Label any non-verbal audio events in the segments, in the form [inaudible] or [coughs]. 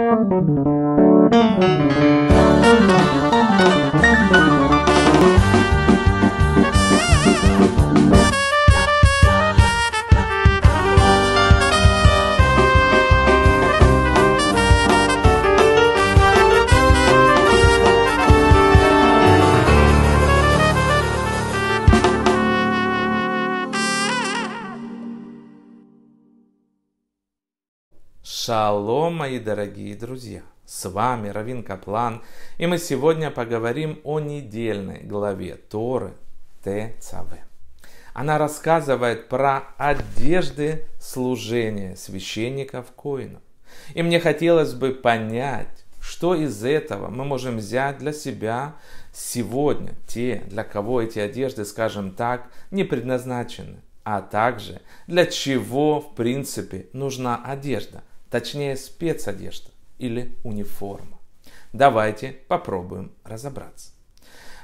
Thank you. Шалом, мои дорогие друзья! С вами Равин Каплан, и мы сегодня поговорим о недельной главе Торы ТЦВ. Она рассказывает про одежды служения священников Коина. И мне хотелось бы понять, что из этого мы можем взять для себя сегодня, те, для кого эти одежды, скажем так, не предназначены а также для чего, в принципе, нужна одежда точнее спецодежда или униформа. Давайте попробуем разобраться.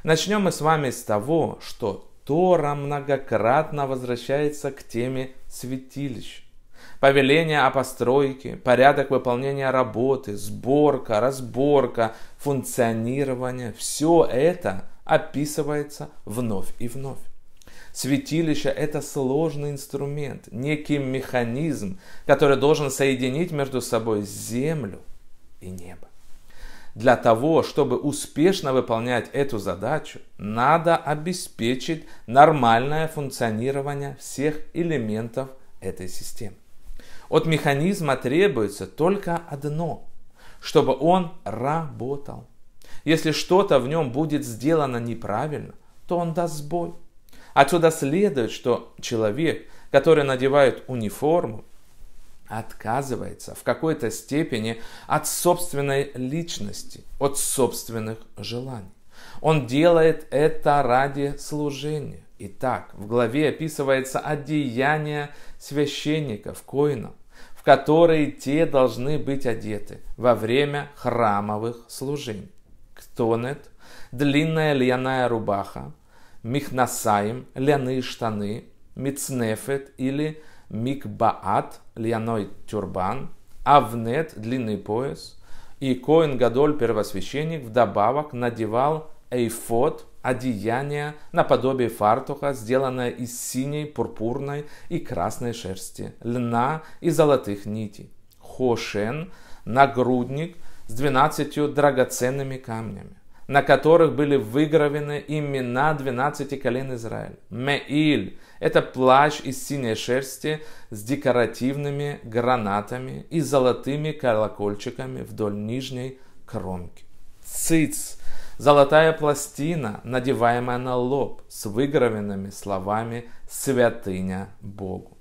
Начнем мы с вами с того, что Тора многократно возвращается к теме святилищ. Повеление о постройке, порядок выполнения работы, сборка, разборка, функционирование – все это описывается вновь и вновь. Святилище – это сложный инструмент, некий механизм, который должен соединить между собой землю и небо. Для того, чтобы успешно выполнять эту задачу, надо обеспечить нормальное функционирование всех элементов этой системы. От механизма требуется только одно – чтобы он работал. Если что-то в нем будет сделано неправильно, то он даст сбой – Отсюда следует, что человек, который надевает униформу, отказывается в какой-то степени от собственной личности, от собственных желаний. Он делает это ради служения. Итак, в главе описывается одеяние священников, коинов, в которые те должны быть одеты во время храмовых служений. Ктонет, длинная льняная рубаха, михнасаем, ляные штаны, мицнефет или микбаат, ляной тюрбан, авнет, длинный пояс. И Коин Гадоль, первосвященник, вдобавок надевал эйфот, одеяние наподобие фартуха, сделанное из синей, пурпурной и красной шерсти, льна и золотых нитей. Хошен, нагрудник с двенадцатью драгоценными камнями на которых были выгравены имена 12 колен Израиля. Меиль – это плащ из синей шерсти с декоративными гранатами и золотыми колокольчиками вдоль нижней кромки. Циц – золотая пластина, надеваемая на лоб с выгравенными словами «Святыня Богу».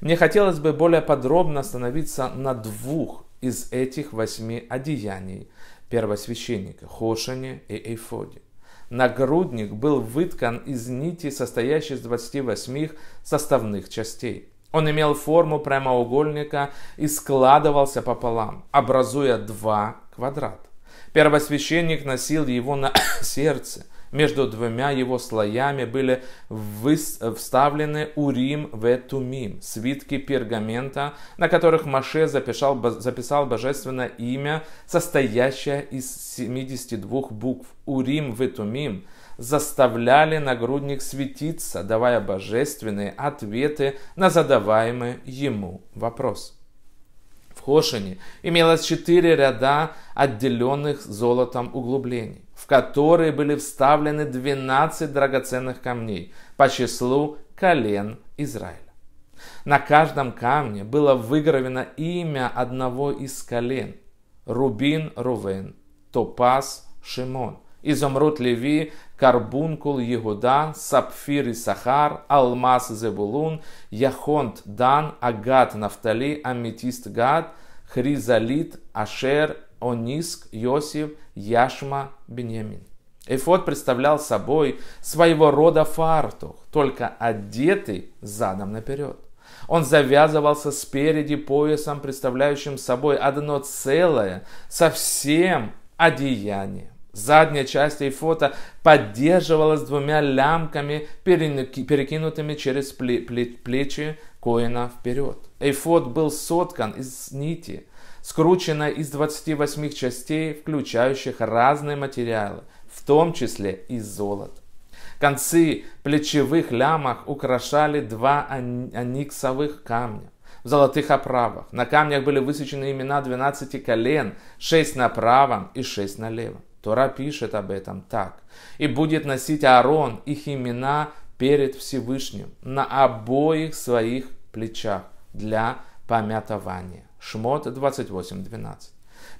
Мне хотелось бы более подробно остановиться на двух из этих восьми одеяний – первосвященника, Хошане и Эйфоде. Нагрудник был выткан из нити, состоящей из 28 составных частей. Он имел форму прямоугольника и складывался пополам, образуя два квадрата. Первосвященник носил его на [coughs] сердце, между двумя его слоями были вставлены Урим Ветумим, свитки пергамента, на которых Маше записал, записал божественное имя, состоящее из 72 букв Урим Ветумим, заставляли нагрудник светиться, давая божественные ответы на задаваемый ему вопрос. В Хошине имелось четыре ряда отделенных золотом углублений, в которые были вставлены 12 драгоценных камней по числу колен Израиля. На каждом камне было выгравено имя одного из колен – Рубин Рувен, Топаз Шимон. Ізомруд Леви, Карбункул сапфир и сахар, Алмаз Зебулун, Яхонт Дан, Агат Нафталі, аметист Гад, Хризалит, Ашер, Ониск, Йосиф, Яшма, Беньямин. Эфот представлял собой своего рода фартух, только одетый задом наперед. Он завязывался спереди поясом, представляющим собой одно целое, совсем одеяние. Задняя часть эйфота поддерживалась двумя лямками, перекинутыми через плечи Коина вперед. Эйфот был соткан из нити, скрученной из 28 частей, включающих разные материалы, в том числе и золото. Концы плечевых лямах украшали два аниксовых камня в золотых оправах. На камнях были высечены имена 12 колен, 6 на правом и 6 на левом. Тора пишет об этом так. «И будет носить Аарон их имена перед Всевышним на обоих своих плечах для помятования». Шмот 28.12.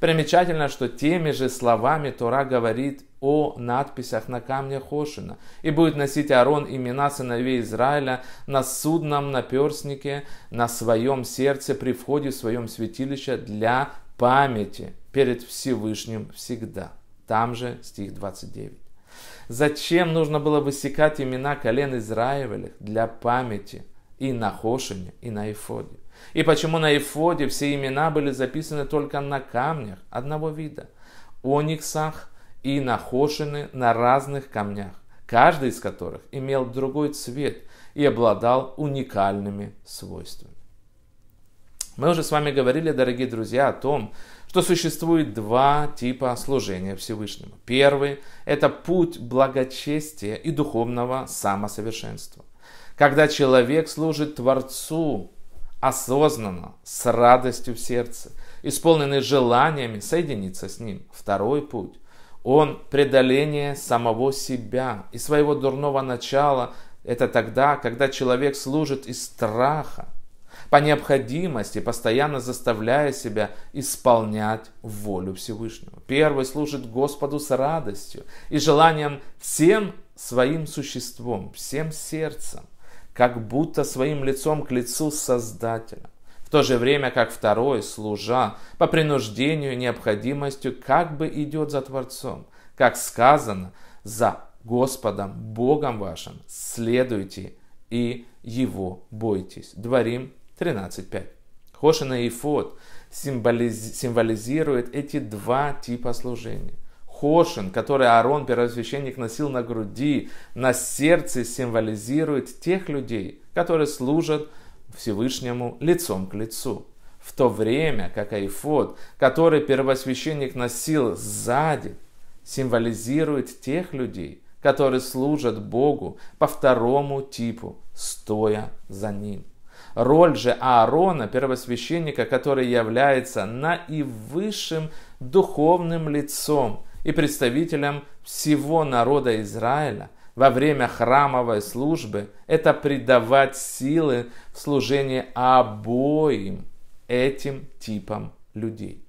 Примечательно, что теми же словами Тора говорит о надписях на камне Хошина. «И будет носить Аарон имена сыновей Израиля на судном наперстнике, на своем сердце при входе в своем святилище для памяти перед Всевышним всегда». Там же стих 29. Зачем нужно было высекать имена колен Израилевых для памяти и на Хошине, и на Ифоде? И почему на Ифоде все имена были записаны только на камнях одного вида? Ониксах и нахошены на разных камнях, каждый из которых имел другой цвет и обладал уникальными свойствами. Мы уже с вами говорили, дорогие друзья, о том, что существует два типа служения Всевышнему. Первый – это путь благочестия и духовного самосовершенства. Когда человек служит Творцу осознанно, с радостью в сердце, исполненный желаниями соединиться с Ним. Второй путь – он преодоление самого себя и своего дурного начала. Это тогда, когда человек служит из страха, по необходимости, постоянно заставляя себя исполнять волю Всевышнего. Первый служит Господу с радостью и желанием всем своим существом, всем сердцем, как будто своим лицом к лицу Создателя. В то же время, как второй, служа, по принуждению и необходимостью, как бы идет за Творцом, как сказано, за Господом, Богом вашим, следуйте и Его бойтесь. Дворим 13.5. Хошина и Фот символиз, символизирует эти два типа служения. Хошин, который Аарон, первосвященник, носил на груди, на сердце, символизирует тех людей, которые служат Всевышнему лицом к лицу. В то время как Айфод, который первосвященник носил сзади, символизирует тех людей, которые служат Богу по второму типу, стоя за Ним. Роль же Аарона, первосвященника, который является наивысшим духовным лицом и представителем всего народа Израиля во время храмовой службы, это придавать силы в служении обоим этим типам людей.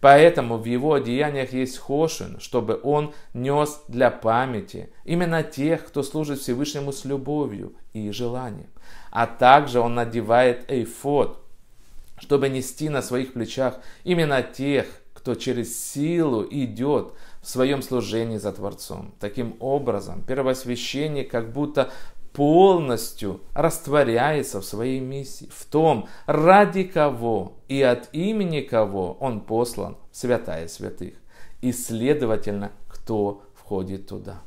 Поэтому в его одеяниях есть хошин, чтобы он нес для памяти именно тех, кто служит Всевышнему с любовью и желанием. А также он надевает эйфот, чтобы нести на своих плечах именно тех, кто через силу идет в своем служении за Творцом. Таким образом, первосвященник как будто полностью растворяется в своей миссии, в том, ради кого и от имени кого он послан, святая святых, и, следовательно, кто входит туда.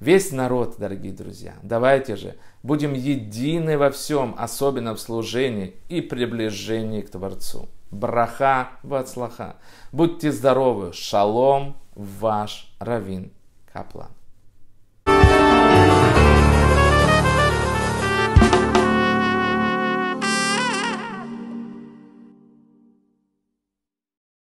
Весь народ, дорогие друзья, давайте же будем едины во всем, особенно в служении и приближении к Творцу. Браха вацлаха. Будьте здоровы. Шалом, ваш Равин Каплан.